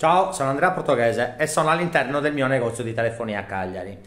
Ciao, sono Andrea Portoghese e sono all'interno del mio negozio di telefonia a Cagliari.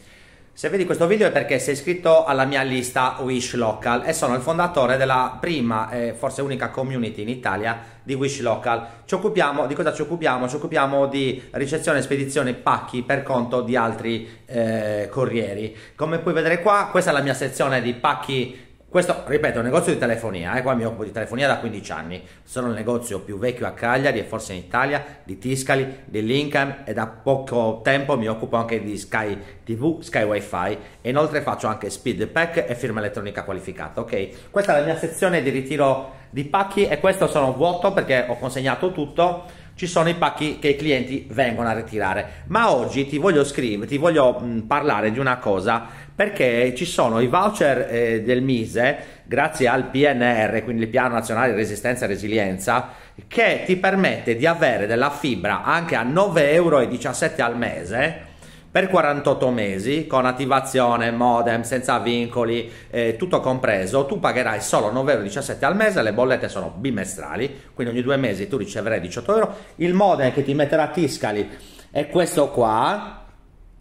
Se vedi questo video è perché sei iscritto alla mia lista Wish Local e sono il fondatore della prima e forse unica community in Italia di Wish Local. Ci occupiamo di cosa ci occupiamo? Ci occupiamo di ricezione e spedizione pacchi per conto di altri eh, corrieri. Come puoi vedere qua, questa è la mia sezione di pacchi questo, ripeto, è un negozio di telefonia, eh, qua mi occupo di telefonia da 15 anni, sono il negozio più vecchio a Cagliari e forse in Italia, di Tiscali, di Lincoln e da poco tempo mi occupo anche di Sky TV, Sky Wi-Fi e inoltre faccio anche speed pack e firma elettronica qualificata, ok? Questa è la mia sezione di ritiro di pacchi e questo sono vuoto perché ho consegnato tutto ci sono i pacchi che i clienti vengono a ritirare ma oggi ti voglio scrivere ti voglio mh, parlare di una cosa perché ci sono i voucher eh, del MISE, grazie al PNR, quindi il Piano Nazionale di Resistenza e Resilienza, che ti permette di avere della fibra anche a 9,17 euro al mese per 48 mesi con attivazione, modem, senza vincoli, eh, tutto compreso, tu pagherai solo 9,17 euro al mese, le bollette sono bimestrali, quindi ogni due mesi tu riceverai 18 euro, il modem che ti metterà Tiscali è questo qua,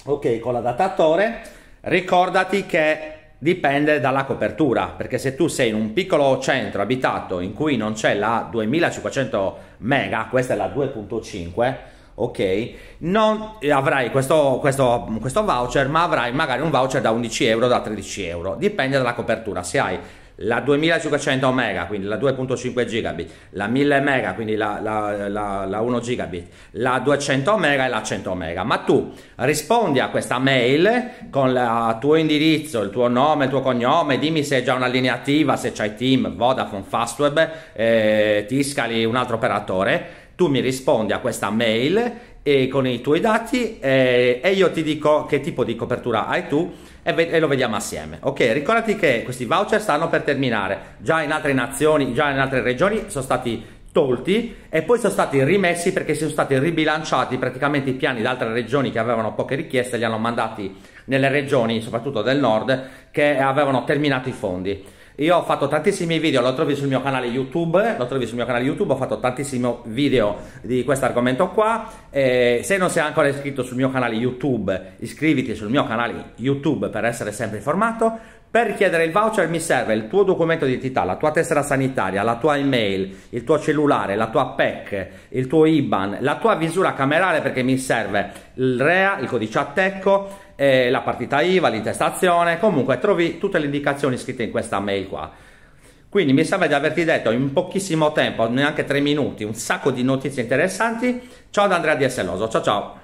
ok, con l'adattatore, Ricordati che dipende dalla copertura, perché se tu sei in un piccolo centro abitato in cui non c'è la 2500 mega, questa è la 2.5, ok, non avrai questo, questo, questo voucher, ma avrai magari un voucher da 11 euro, da 13 euro, dipende dalla copertura, se hai la 2500 MB, quindi la 2.5 gigabit, la 1000 MB, quindi la, la, la, la 1 gigabit, la 200 MB e la 100 MB. Ma tu rispondi a questa mail con il tuo indirizzo, il tuo nome, il tuo cognome, dimmi se è già una linea attiva, se c'hai Team, Vodafone, Fastweb, eh, Tiscali, un altro operatore. Tu mi rispondi a questa mail e con i tuoi dati eh, e io ti dico che tipo di copertura hai tu e, ve- e, lo vediamo assieme. Ok, ricordati che questi voucher stanno per terminare, già in altre nazioni, già in altre regioni sono stati tolti e poi sono stati rimessi perché si sono stati ribilanciati praticamente i piani di altre regioni che avevano poche richieste, li hanno mandati nelle regioni, soprattutto del nord, che avevano terminato i fondi. Io ho fatto tantissimi video, lo trovi sul mio canale YouTube, lo trovi sul mio canale YouTube, ho fatto tantissimi video di questo argomento qua. Eh, se non sei ancora iscritto sul mio canale YouTube, iscriviti sul mio canale YouTube per essere sempre informato. Per richiedere il voucher mi serve il tuo documento d'identità, la tua tessera sanitaria, la tua email, il tuo cellulare, la tua PEC, il tuo IBAN, la tua visura camerale perché mi serve il REA, il codice attecco, eh, la partita IVA, l'intestazione, comunque trovi tutte le indicazioni scritte in questa mail qua. Quindi mi sembra di averti detto in pochissimo tempo, neanche tre minuti, un sacco di notizie interessanti. Ciao da Andrea Di Esseloso, ciao ciao!